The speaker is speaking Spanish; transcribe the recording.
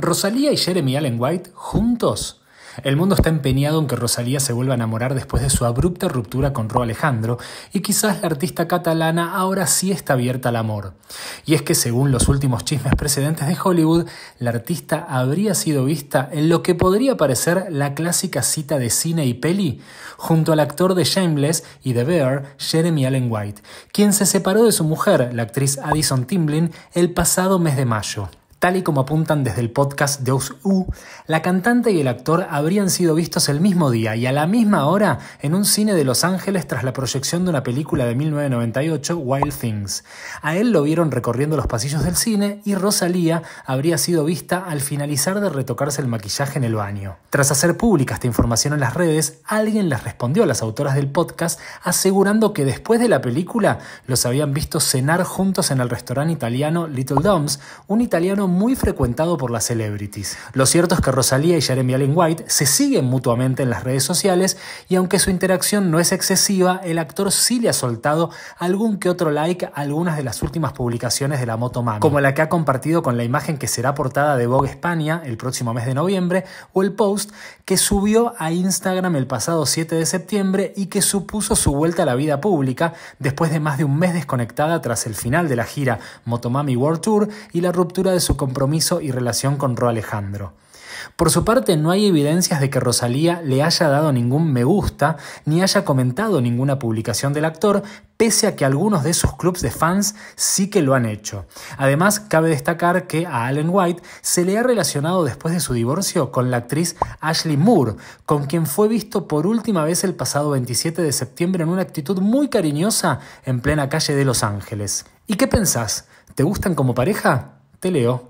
Rosalía y Jeremy Allen White juntos. El mundo está empeñado en que Rosalía se vuelva a enamorar después de su abrupta ruptura con Ro Alejandro, y quizás la artista catalana ahora sí está abierta al amor. Y es que según los últimos chismes precedentes de Hollywood, la artista habría sido vista en lo que podría parecer la clásica cita de cine y peli, junto al actor de Shameless y The Bear, Jeremy Allen White, quien se separó de su mujer, la actriz Addison Timblin, el pasado mes de mayo. Tal y como apuntan desde el podcast de U, la cantante y el actor habrían sido vistos el mismo día y a la misma hora en un cine de Los Ángeles tras la proyección de una película de 1998, Wild Things. A él lo vieron recorriendo los pasillos del cine y Rosalía habría sido vista al finalizar de retocarse el maquillaje en el baño. Tras hacer pública esta información en las redes, alguien les respondió a las autoras del podcast asegurando que después de la película los habían visto cenar juntos en el restaurante italiano Little Doms, un italiano muy frecuentado por las celebrities. Lo cierto es que Rosalía y Jeremy Allen White se siguen mutuamente en las redes sociales y aunque su interacción no es excesiva, el actor sí le ha soltado algún que otro like a algunas de las últimas publicaciones de la Motomami, como la que ha compartido con la imagen que será portada de Vogue España el próximo mes de noviembre o el post que subió a Instagram el pasado 7 de septiembre y que supuso su vuelta a la vida pública después de más de un mes desconectada tras el final de la gira Motomami World Tour y la ruptura de su compromiso y relación con Ro Alejandro. Por su parte, no hay evidencias de que Rosalía le haya dado ningún me gusta ni haya comentado ninguna publicación del actor, pese a que algunos de sus clubs de fans sí que lo han hecho. Además, cabe destacar que a Allen White se le ha relacionado después de su divorcio con la actriz Ashley Moore, con quien fue visto por última vez el pasado 27 de septiembre en una actitud muy cariñosa en plena calle de Los Ángeles. ¿Y qué pensás? ¿Te gustan como pareja? Te leo.